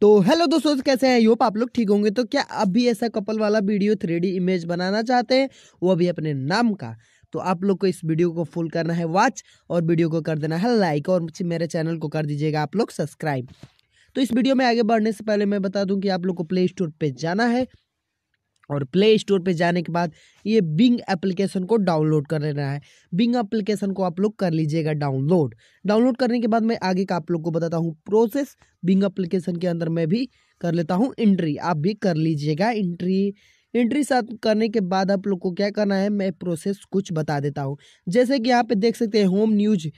तो हेलो दोस्तों कैसे हैं योप आप लोग ठीक होंगे तो क्या आप भी ऐसा कपल वाला वीडियो थ्री इमेज बनाना चाहते हैं वो अभी अपने नाम का तो आप लोग को इस वीडियो को फुल करना है वॉच और वीडियो को कर देना है लाइक और मेरे चैनल को कर दीजिएगा आप लोग सब्सक्राइब तो इस वीडियो में आगे बढ़ने से पहले मैं बता दूं कि आप लोग को प्ले स्टोर पर जाना है और प्ले स्टोर पे जाने के बाद ये बिंग एप्लीकेशन को डाउनलोड कर लेना है बिंग एप्लीकेशन को आप लोग कर लीजिएगा डाउनलोड डाउनलोड करने के बाद मैं आगे का आप लोग को बताता हूँ प्रोसेस बिंग एप्लीकेशन के अंदर मैं भी कर लेता हूँ एंट्री आप भी कर लीजिएगा एंट्री एंट्री साथ करने के बाद आप लोग को क्या करना है मैं प्रोसेस कुछ बता देता हूँ जैसे कि यहाँ देख सकते हैं होम न्यूज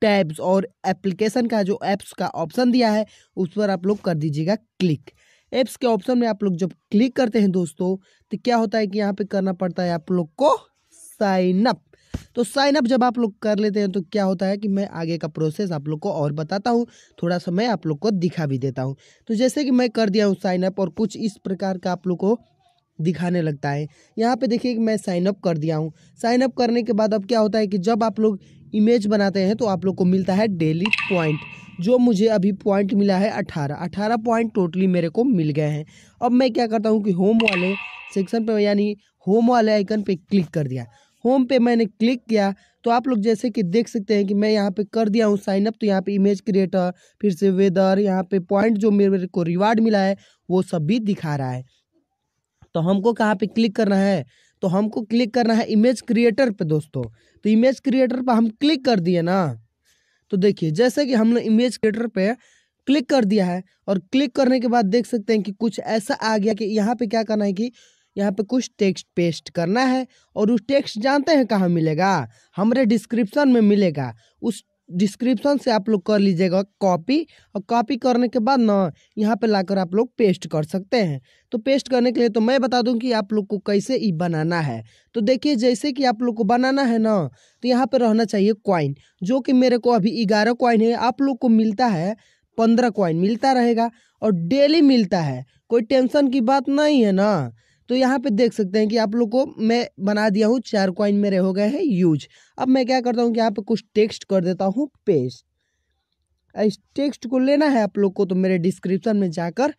टैब्स और एप्लीकेशन का जो ऐप्स का ऑप्शन दिया है उस पर आप लोग कर दीजिएगा क्लिक एप्स के ऑप्शन में आप लोग जब क्लिक करते हैं दोस्तों तो क्या होता है कि यहाँ पे करना पड़ता है आप लोग को साइन अप तो साइन अप जब आप लोग कर लेते हैं तो क्या होता है कि मैं आगे का प्रोसेस आप लोग को और बताता हूँ थोड़ा सा मैं आप लोग को दिखा भी देता हूँ तो जैसे कि मैं कर दिया हूँ साइन अप और कुछ इस प्रकार का आप लोग को दिखाने लगता है यहाँ पे देखिए कि मैं साइन अप कर दिया हूँ साइन अप करने के बाद अब क्या होता है कि जब आप लोग इमेज बनाते हैं तो आप लोग को मिलता है डेली पॉइंट जो मुझे अभी पॉइंट मिला है अठारह अठारह पॉइंट टोटली मेरे को मिल गए हैं अब मैं क्या करता हूँ कि होम वाले सेक्शन पे यानी होम वाले आइकन पे क्लिक कर दिया होम पे मैंने क्लिक किया तो आप लोग जैसे कि देख सकते हैं कि मैं यहाँ पे कर दिया हूँ साइनअप तो यहाँ पे इमेज क्रिएटर फिर से वेदर यहाँ पे पॉइंट जो मेरे को रिवार्ड मिला है वो सब भी दिखा रहा है तो हमको कहाँ पे क्लिक करना है तो हमको क्लिक करना है इमेज क्रिएटर पे दोस्तों तो इमेज क्रिएटर पर हम क्लिक कर दिए ना तो देखिए जैसे कि हमने इमेज क्रिएटर पे क्लिक कर दिया है और क्लिक करने के बाद देख सकते हैं कि कुछ ऐसा आ गया कि यहाँ पे क्या करना है कि यहाँ पे कुछ टेक्स्ट पेस्ट करना है और उस टेक्स्ट जानते हैं कहाँ मिलेगा हमारे डिस्क्रिप्शन में मिलेगा उस डिस्क्रिप्शन से आप लोग कर लीजिएगा कॉपी और कॉपी करने के बाद ना यहाँ पे लाकर आप लोग पेस्ट कर सकते हैं तो पेस्ट करने के लिए तो मैं बता दूं कि आप लोग को कैसे ई बनाना है तो देखिए जैसे कि आप लोग को बनाना है ना तो यहाँ पे रहना चाहिए क्वाइन जो कि मेरे को अभी ग्यारह क्वाइन है आप लोग को मिलता है पंद्रह कॉइन मिलता रहेगा और डेली मिलता है कोई टेंशन की बात नहीं है ना तो यहाँ पे देख सकते हैं कि आप लोग को मैं बना दिया हूँ चार कॉइन मेरे हो गए हैं यूज अब मैं क्या करता हूँ कि यहाँ पे कुछ टेक्स्ट कर देता हूँ पेस्ट इस टेक्स्ट को लेना है आप लोग को तो मेरे डिस्क्रिप्शन में जाकर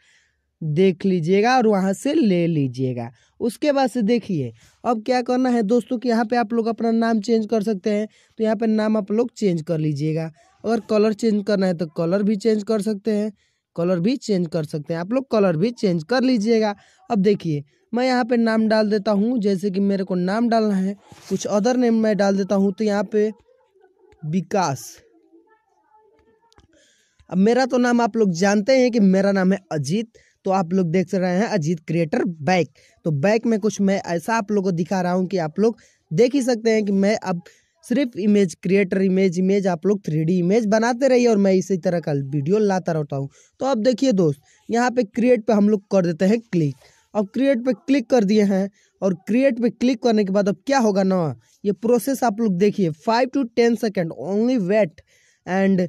देख लीजिएगा और वहाँ से ले लीजिएगा उसके बाद से देखिए अब क्या करना है दोस्तों कि यहाँ पे आप लोग अपना नाम चेंज कर सकते हैं तो यहाँ पे नाम आप लोग चेंज कर लीजिएगा अगर कलर चेंज करना है तो कलर भी चेंज कर सकते हैं कलर भी चेंज कर सकते हैं आप लोग कलर भी चेंज कर लीजिएगा अब देखिए मैं यहाँ पे नाम डाल देता हूँ जैसे कि मेरे को नाम डालना है कुछ अदर नेम मैं डाल देता हूँ तो यहाँ पे विकास अब मेरा तो नाम आप लोग जानते हैं कि मेरा नाम है अजीत तो आप लोग देख रहे हैं अजीत क्रिएटर बैक तो बैक में कुछ मैं ऐसा आप लोग को दिखा रहा हूँ कि आप लोग देख ही सकते हैं कि मैं अब सिर्फ इमेज क्रिएटर इमेज इमेज आप लोग थ्री इमेज बनाते रहिए और मैं इसी तरह का वीडियो लाता रहता हूँ तो अब देखिए दोस्त यहाँ पे क्रिएट पे हम लोग कर देते हैं क्लिक अब क्रिएट पे क्लिक कर दिए हैं और क्रिएट पे क्लिक करने के बाद अब क्या होगा ना ये प्रोसेस आप लोग देखिए five two ten second only wait and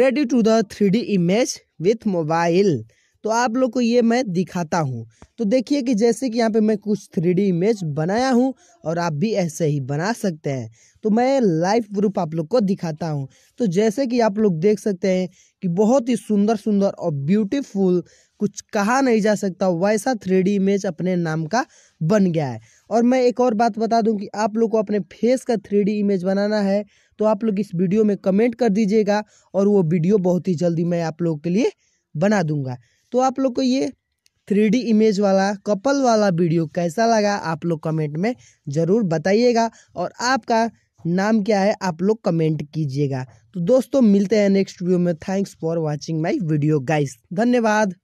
ready to the three image with mobile तो आप लोग को ये मैं दिखाता हूँ तो देखिए कि जैसे कि यहाँ पे मैं कुछ थ्री इमेज बनाया हूँ और आप भी ऐसे ही बना सकते हैं तो मैं लाइव प्रूफ आप लोग को दिखाता हूँ तो जैसे कि आप लोग देख सकते हैं कि बहुत ही सुंदर सुंदर और ब्यूटीफुल कुछ कहा नहीं जा सकता वैसा थ्री इमेज अपने नाम का बन गया है और मैं एक और बात बता दूँ कि आप लोग को अपने फेस का थ्री इमेज बनाना है तो आप लोग इस वीडियो में कमेंट कर दीजिएगा और वो वीडियो बहुत ही जल्दी मैं आप लोग के लिए बना दूंगा तो आप लोग को ये थ्री डी इमेज वाला कपल वाला वीडियो कैसा लगा आप लोग कमेंट में ज़रूर बताइएगा और आपका नाम क्या है आप लोग कमेंट कीजिएगा तो दोस्तों मिलते हैं नेक्स्ट वीडियो में thanks for watching my video guys धन्यवाद